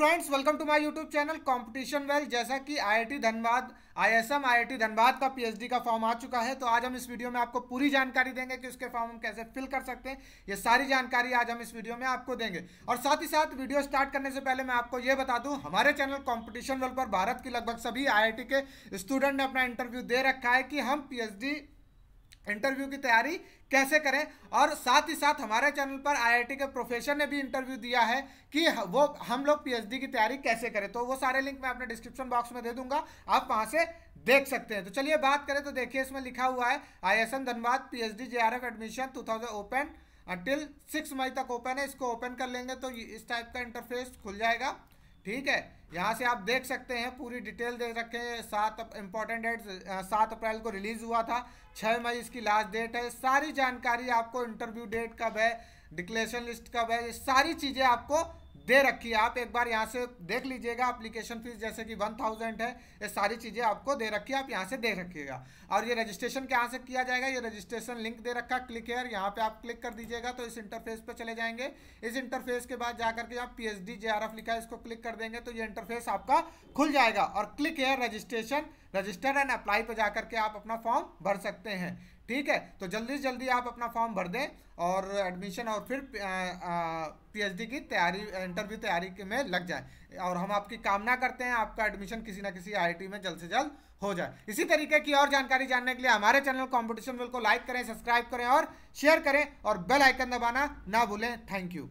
friends welcome to my YouTube channel competition वेल जैसा कि IIT Dhanbad ISM IIT Dhanbad का पीएचडी का फॉर्म आ चुका है तो आज हम इस वीडियो में आपको पूरी जानकारी देंगे कि उसके फॉर्म हम कैसे फिल कर सकते हैं ये सारी जानकारी आज हम इस वीडियो में आपको देंगे और साथ ही साथ वीडियो स्टार्ट करने से पहले मैं आपको ये बता दूँ हमारे चैनल कॉम्पिटिशन वेल पर भारत की लगभग सभी आई के स्टूडेंट ने अपना इंटरव्यू दे रखा है कि हम पी इंटरव्यू की तैयारी कैसे करें और साथ ही साथ हमारे चैनल पर आईआईटी के प्रोफेसर ने भी इंटरव्यू दिया है कि वो हम लोग पीएचडी की तैयारी कैसे करें तो वो सारे लिंक मैं अपने डिस्क्रिप्शन बॉक्स में दे दूंगा आप वहां से देख सकते हैं तो चलिए बात करें तो देखिए इसमें लिखा हुआ है I Dhanbad P H admission to open until six मई तक ओपन है इसको ओपन कर लेंगे तो इस टाइप का इंटरफेस खुल जाएगा ठीक है यहाँ से आप देख सकते हैं पूरी डिटेल देख रखे हैं सात इंपॉर्टेंट डेट सात अप्रैल को रिलीज़ हुआ था छः मई इसकी लास्ट डेट है सारी जानकारी आपको इंटरव्यू डेट कब है डिक्लेरेशन लिस्ट कब है ये सारी चीज़ें आपको दे रखी है आप एक बार यहाँ से देख लीजिएगा अप्लीकेशन फीस जैसे कि वन थाउजेंड है ये सारी चीज़ें आपको दे रखी है आप यहाँ से देख रखिएगा और ये रजिस्ट्रेशन यहाँ से किया जाएगा ये रजिस्ट्रेशन लिंक दे रखा है क्लिक हेयर यहाँ पे आप क्लिक कर दीजिएगा तो इस इंटरफेस पर चले जाएंगे इस इंटरफेस के बाद जाकर के आप पी एच लिखा है इसको क्लिक कर देंगे तो ये इंटरफेस आपका खुल जाएगा और क्लिक है रजिस्ट्रेशन रजिस्टर एंड अप्लाई पर जाकर के आप अपना फॉर्म भर सकते हैं ठीक है तो जल्दी से जल्दी आप अपना फॉर्म भर दें और एडमिशन और फिर पीएचडी की तैयारी इंटरव्यू तैयारी में लग जाए और हम आपकी कामना करते हैं आपका एडमिशन किसी ना किसी आईआईटी में जल्द से जल्द हो जाए इसी तरीके की और जानकारी जानने के लिए हमारे चैनल कॉम्पिटिशन बिल को लाइक करें सब्सक्राइब करें और शेयर करें और बेल आइकन दबाना ना भूलें थैंक यू